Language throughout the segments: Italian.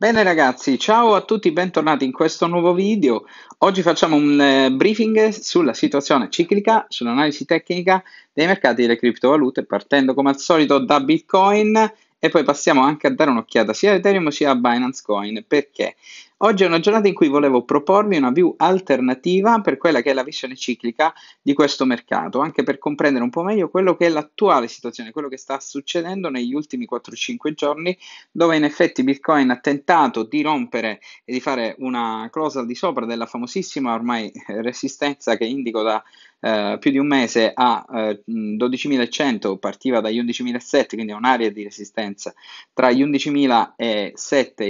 Bene ragazzi, ciao a tutti, bentornati in questo nuovo video. Oggi facciamo un eh, briefing sulla situazione ciclica, sull'analisi tecnica dei mercati delle criptovalute, partendo come al solito da Bitcoin e poi passiamo anche a dare un'occhiata sia a Ethereum sia a Binance Coin. Perché? Oggi è una giornata in cui volevo proporvi una view alternativa per quella che è la visione ciclica di questo mercato, anche per comprendere un po' meglio quello che è l'attuale situazione, quello che sta succedendo negli ultimi 4-5 giorni, dove in effetti Bitcoin ha tentato di rompere e di fare una close al di sopra della famosissima ormai resistenza che indico da eh, più di un mese a eh, 12.100, partiva dagli 11.700, quindi è un'area di resistenza tra gli 11.700 e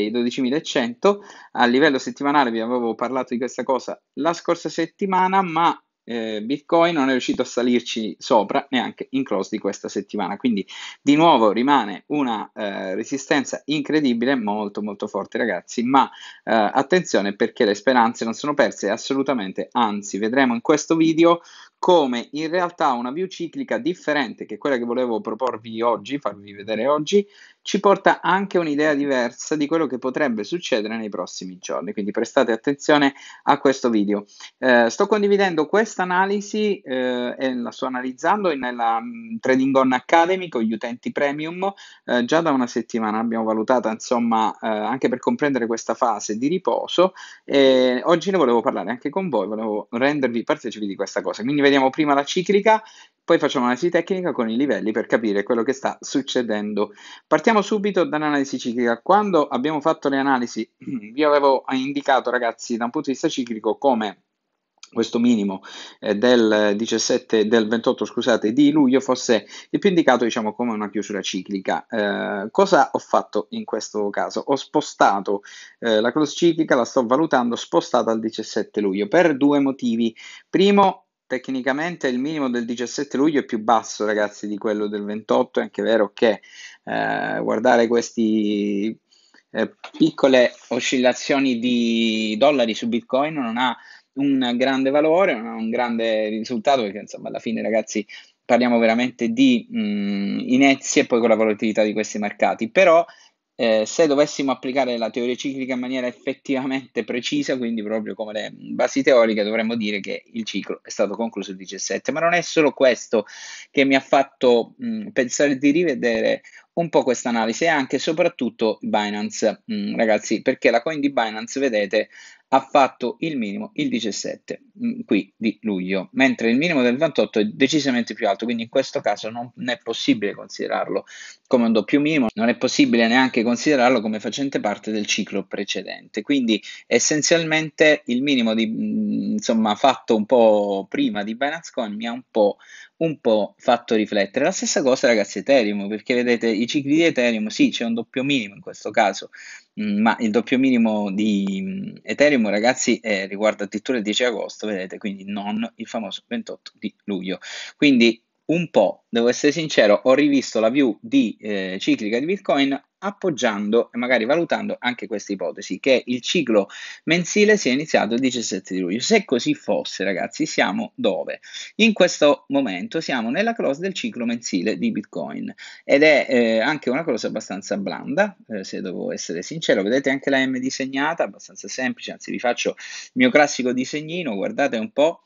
i 12.100. A livello settimanale vi avevo parlato di questa cosa la scorsa settimana, ma eh, Bitcoin non è riuscito a salirci sopra neanche in close di questa settimana. Quindi di nuovo rimane una eh, resistenza incredibile, molto molto forte ragazzi, ma eh, attenzione perché le speranze non sono perse assolutamente, anzi vedremo in questo video come in realtà una view ciclica differente che quella che volevo proporvi oggi, farvi vedere oggi, ci porta anche un'idea diversa di quello che potrebbe succedere nei prossimi giorni. Quindi prestate attenzione a questo video. Eh, sto condividendo questa analisi eh, e la sto analizzando nella mm, Trading On Academy con gli utenti premium eh, già da una settimana. Abbiamo valutata insomma eh, anche per comprendere questa fase di riposo e oggi ne volevo parlare anche con voi, volevo rendervi partecipi di questa cosa. Quindi vediamo prima la ciclica, poi facciamo un'analisi tecnica con i livelli per capire quello che sta succedendo. Partiamo subito dall'analisi ciclica. Quando abbiamo fatto le analisi, vi avevo indicato, ragazzi, da un punto di vista ciclico, come questo minimo eh, del, 17, del 28 scusate, di luglio fosse il più indicato diciamo, come una chiusura ciclica. Eh, cosa ho fatto in questo caso? Ho spostato eh, la cross ciclica, la sto valutando spostata al 17 luglio per due motivi. Primo, tecnicamente il minimo del 17 luglio è più basso, ragazzi, di quello del 28. È anche vero che eh, guardare queste eh, piccole oscillazioni di dollari su Bitcoin non ha un grande valore, non ha un grande risultato, perché insomma alla fine, ragazzi, parliamo veramente di mh, mm, inezie poi con la volatilità di questi mercati. Però eh, se dovessimo applicare la teoria ciclica in maniera effettivamente precisa, quindi proprio come le basi teoriche, dovremmo dire che il ciclo è stato concluso il 17. Ma non è solo questo che mi ha fatto mh, mm, pensare di rivedere un po' questa analisi e anche e soprattutto Binance, mh, mm, ragazzi, perché la coin di Binance, vedete, ha fatto il minimo il 17 mm, qui di luglio, mentre il minimo del 28 è decisamente più alto, quindi in questo caso non è possibile considerarlo come un doppio minimo, non è possibile neanche considerarlo come facente parte del ciclo precedente. Quindi essenzialmente il minimo di, mm, insomma, fatto un po' prima di Binance Coin mi ha un po' un po' fatto riflettere. La stessa cosa, ragazzi, Ethereum, perché vedete i cicli di Ethereum, sì, c'è un doppio minimo in questo caso, mm, ma il doppio minimo di mm, Ethereum, ragazzi, è, riguarda addirittura il 10 agosto, vedete, quindi non il famoso 28 di luglio. Quindi un po', devo essere sincero, ho rivisto la view di eh, ciclica di Bitcoin appoggiando e magari valutando anche questa ipotesi che il ciclo mensile sia iniziato il 17 di luglio. Se così fosse, ragazzi, siamo dove? In questo momento siamo nella close del ciclo mensile di Bitcoin ed è eh, anche una cosa abbastanza blanda, eh, se devo essere sincero, vedete anche la M disegnata, abbastanza semplice, anzi vi faccio il mio classico disegnino, guardate un po'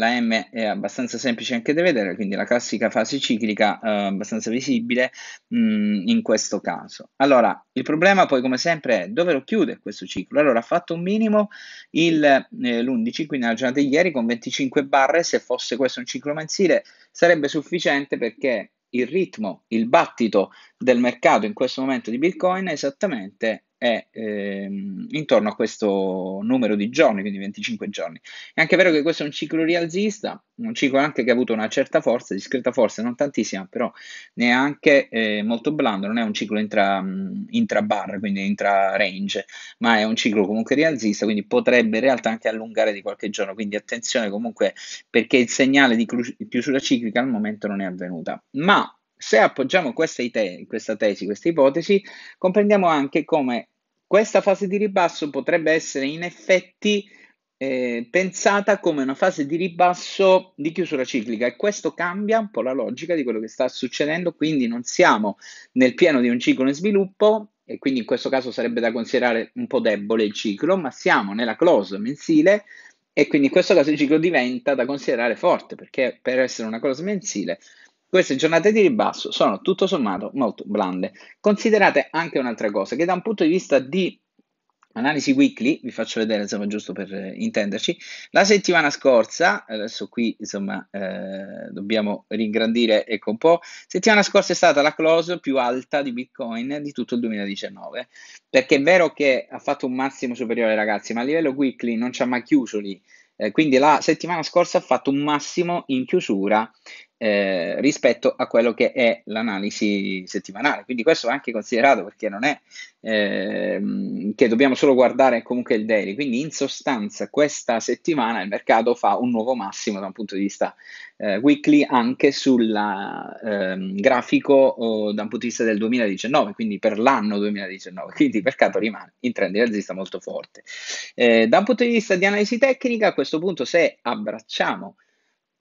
la M è abbastanza semplice anche da vedere, quindi la classica fase ciclica eh, abbastanza visibile mh, mm, in questo caso. Allora, il problema poi come sempre è dove lo chiude questo ciclo? Allora, ha fatto un minimo il, eh, l'11, quindi la giornata di ieri con 25 barre, se fosse questo un ciclo mensile sarebbe sufficiente perché il ritmo, il battito del mercato in questo momento di Bitcoin è esattamente è ehm, intorno a questo numero di giorni, quindi 25 giorni. È anche vero che questo è un ciclo rialzista, un ciclo anche che ha avuto una certa forza, discreta forza, non tantissima, però neanche eh, molto blando, non è un ciclo intra, intra, bar, quindi intra range, ma è un ciclo comunque rialzista, quindi potrebbe in realtà anche allungare di qualche giorno, quindi attenzione comunque perché il segnale di chiusura ciclica al momento non è avvenuta. Ma se appoggiamo questa, ite- questa tesi, questa ipotesi, comprendiamo anche come questa fase di ribasso potrebbe essere in effetti eh, pensata come una fase di ribasso di chiusura ciclica e questo cambia un po' la logica di quello che sta succedendo, quindi non siamo nel pieno di un ciclo in sviluppo e quindi in questo caso sarebbe da considerare un po' debole il ciclo, ma siamo nella close mensile e quindi in questo caso il ciclo diventa da considerare forte perché per essere una close mensile queste giornate di ribasso sono tutto sommato molto blande. Considerate anche un'altra cosa, che da un punto di vista di analisi weekly, vi faccio vedere insomma giusto per eh, intenderci, la settimana scorsa, adesso qui insomma eh, dobbiamo ringrandire ecco un po', settimana scorsa è stata la close più alta di Bitcoin di tutto il 2019, perché è vero che ha fatto un massimo superiore ragazzi, ma a livello weekly non ci ha mai chiuso lì, eh, quindi la settimana scorsa ha fatto un massimo in chiusura eh, rispetto a quello che è l'analisi settimanale. Quindi questo va anche considerato perché non è eh, che dobbiamo solo guardare comunque il daily. Quindi in sostanza questa settimana il mercato fa un nuovo massimo da un punto di vista eh, weekly anche sul ehm, grafico oh, da un punto di vista del 2019, quindi per l'anno 2019. Quindi il mercato rimane in trend rialzista molto forte. Eh, da un punto di vista di analisi tecnica, a questo punto se abbracciamo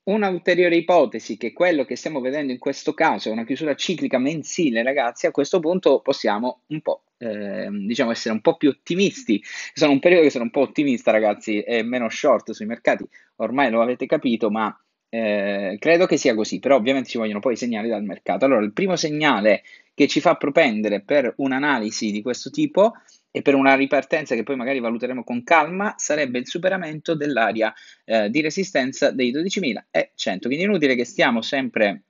Un'ulteriore ipotesi che quello che stiamo vedendo in questo caso è una chiusura ciclica mensile, ragazzi, a questo punto possiamo un po' Eh, diciamo essere un po' più ottimisti. Sono un periodo che sono un po' ottimista, ragazzi, e meno short sui mercati, ormai lo avete capito, ma eh, credo che sia così, però ovviamente ci vogliono poi i segnali dal mercato. Allora, il primo segnale che ci fa propendere per un'analisi di questo tipo e per una ripartenza che poi magari valuteremo con calma, sarebbe il superamento dell'area eh, di resistenza dei 12.100. Quindi è inutile che stiamo sempre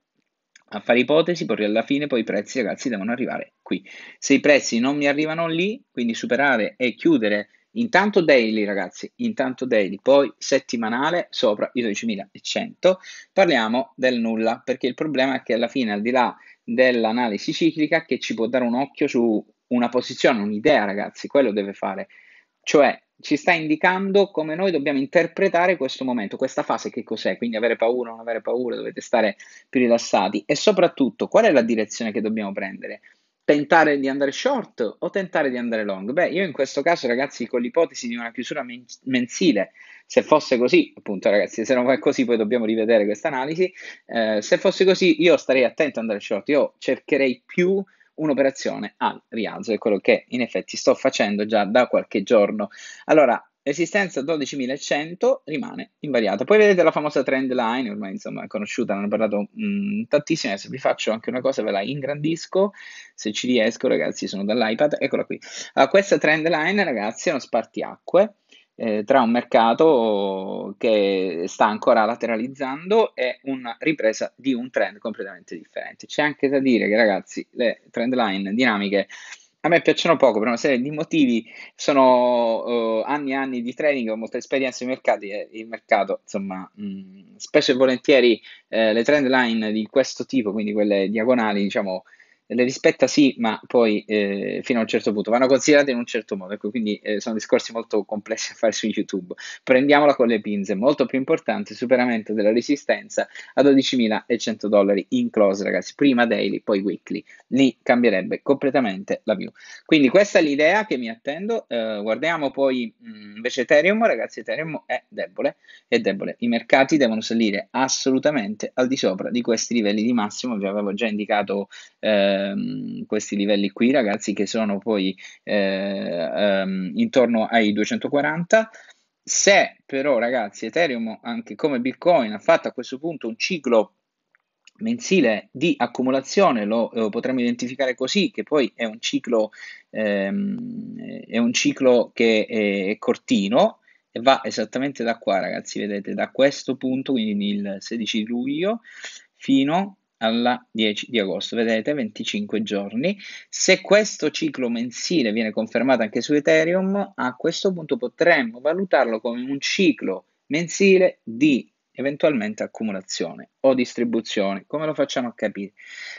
a fare ipotesi, perché alla fine poi i prezzi, ragazzi, devono arrivare qui. Se i prezzi non mi arrivano lì, quindi superare e chiudere intanto daily, ragazzi, intanto daily, poi settimanale sopra i 12.100, parliamo del nulla, perché il problema è che alla fine, al di là dell'analisi ciclica, che ci può dare un occhio su una posizione, un'idea, ragazzi, quello deve fare. Cioè, ci sta indicando come noi dobbiamo interpretare questo momento, questa fase che cos'è, quindi avere paura, non avere paura, dovete stare più rilassati e soprattutto qual è la direzione che dobbiamo prendere? Tentare di andare short o tentare di andare long? Beh, io in questo caso, ragazzi, con l'ipotesi di una chiusura men- mensile, se fosse così, appunto, ragazzi, se non è così, poi dobbiamo rivedere questa analisi. Eh, se fosse così, io starei attento ad andare short, io cercherei più un'operazione al rialzo, è quello che in effetti sto facendo già da qualche giorno. Allora, resistenza 12.100 rimane invariata. Poi vedete la famosa trend line, ormai insomma è conosciuta, ne hanno parlato mh, mm, tantissimo, adesso vi faccio anche una cosa, ve la ingrandisco, se ci riesco ragazzi sono dall'iPad, eccola qui. Allora, questa trend line ragazzi è uno spartiacque, eh, tra un mercato che sta ancora lateralizzando e una ripresa di un trend completamente differente. C'è anche da dire che ragazzi le trend line dinamiche a me piacciono poco per una serie di motivi, sono uh, anni e anni di training, ho molta esperienza nei mercati e il mercato, insomma, mh, mm, spesso e volentieri eh, le trend line di questo tipo, quindi quelle diagonali, diciamo, le rispetta sì, ma poi eh, fino a un certo punto vanno considerate in un certo modo, ecco, quindi eh, sono discorsi molto complessi da fare su YouTube. Prendiamola con le pinze, molto più importante, superamento della resistenza a 12.100 dollari in close, ragazzi, prima daily, poi weekly, lì cambierebbe completamente la view. Quindi questa è l'idea che mi attendo, eh, guardiamo poi mh, mm, invece Ethereum, ragazzi, Ethereum è debole, è debole, i mercati devono salire assolutamente al di sopra di questi livelli di massimo, vi avevo già indicato... Eh, ehm, questi livelli qui ragazzi che sono poi eh, ehm, intorno ai 240 se però ragazzi Ethereum anche come Bitcoin ha fatto a questo punto un ciclo mensile di accumulazione, lo, lo, potremmo identificare così, che poi è un ciclo, ehm, è un ciclo che è, è, cortino e va esattamente da qua ragazzi, vedete da questo punto, quindi il 16 luglio, fino alla 10 di agosto, vedete 25 giorni. Se questo ciclo mensile viene confermato anche su Ethereum, a questo punto potremmo valutarlo come un ciclo mensile di eventualmente accumulazione o distribuzione, come lo facciamo a capire.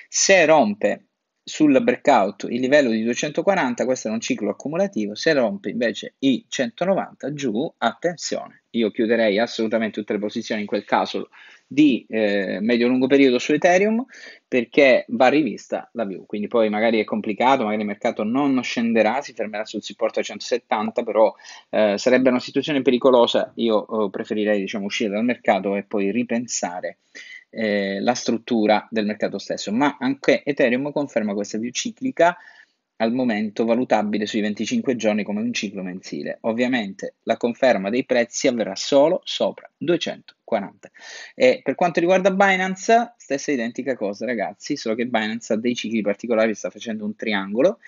Se rompe sul breakout il livello di 240, questo era un ciclo accumulativo, se rompe invece i 190 giù, attenzione, io chiuderei assolutamente tutte le posizioni in quel caso di eh, medio-lungo periodo su Ethereum perché va rivista la view, quindi poi magari è complicato, magari il mercato non scenderà, si fermerà sul supporto a 170, però eh, sarebbe una situazione pericolosa, io eh, preferirei diciamo, uscire dal mercato e poi ripensare eh, la struttura del mercato stesso, ma anche Ethereum conferma questa più ciclica al momento valutabile sui 25 giorni come un ciclo mensile. Ovviamente la conferma dei prezzi avverrà solo sopra 240. E per quanto riguarda Binance, stessa identica cosa ragazzi, solo che Binance ha dei cicli particolari, sta facendo un triangolo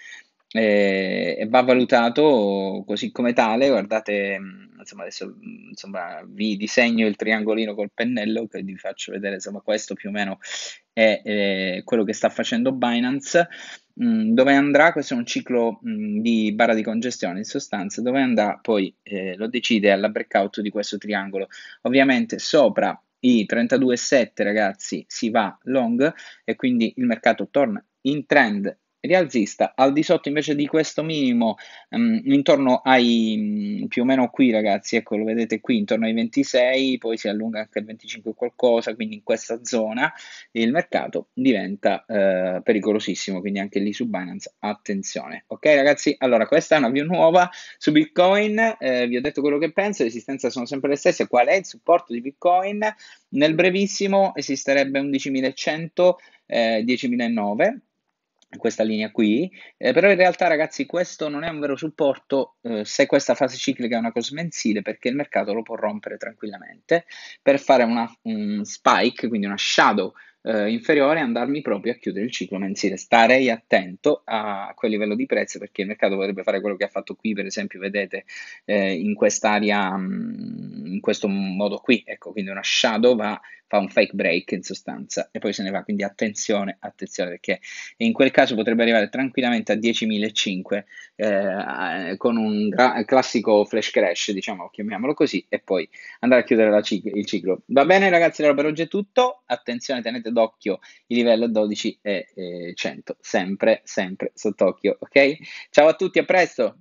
e, eh, e va valutato così come tale. Guardate, mm, insomma, adesso mm, insomma, vi disegno il triangolino col pennello che vi faccio vedere, insomma, questo più o meno è, è eh, quello che sta facendo Binance. Mm, dove andrà? Questo è un ciclo mh, di barra di congestione in sostanza, dove andrà poi eh, lo decide alla breakout di questo triangolo. Ovviamente sopra i 32,7 ragazzi si va long e quindi il mercato torna in trend rialzista, al di sotto invece di questo minimo um, intorno ai um, più o meno qui ragazzi, ecco lo vedete qui intorno ai 26, poi si allunga anche al 25 qualcosa, quindi in questa zona il mercato diventa uh, pericolosissimo, quindi anche lì su Binance attenzione. Ok ragazzi, allora questa è una view nuova su Bitcoin, eh, vi ho detto quello che penso, le sono sempre le stesse, qual è il supporto di Bitcoin? Nel brevissimo esisterebbe 11.100, eh, 10.009 questa linea qui, eh, però in realtà ragazzi questo non è un vero supporto eh, se questa fase ciclica è una cosa mensile perché il mercato lo può rompere tranquillamente per fare una, un spike, quindi una shadow eh, inferiore e andarmi proprio a chiudere il ciclo mensile. Starei attento a quel livello di prezzo perché il mercato potrebbe fare quello che ha fatto qui, per esempio vedete eh, in quest'area, mm, in questo modo qui, ecco, quindi una shadow va fa un fake break in sostanza e poi se ne va, quindi attenzione, attenzione perché in quel caso potrebbe arrivare tranquillamente a 10.005 eh, con un gra- classico flash crash, diciamo, chiamiamolo così, e poi andare a chiudere cic- il ciclo. Va bene ragazzi, allora per oggi è tutto, attenzione, tenete d'occhio il livello 12 e eh, 100, sempre, sempre sott'occhio, ok? Ciao a tutti, a presto!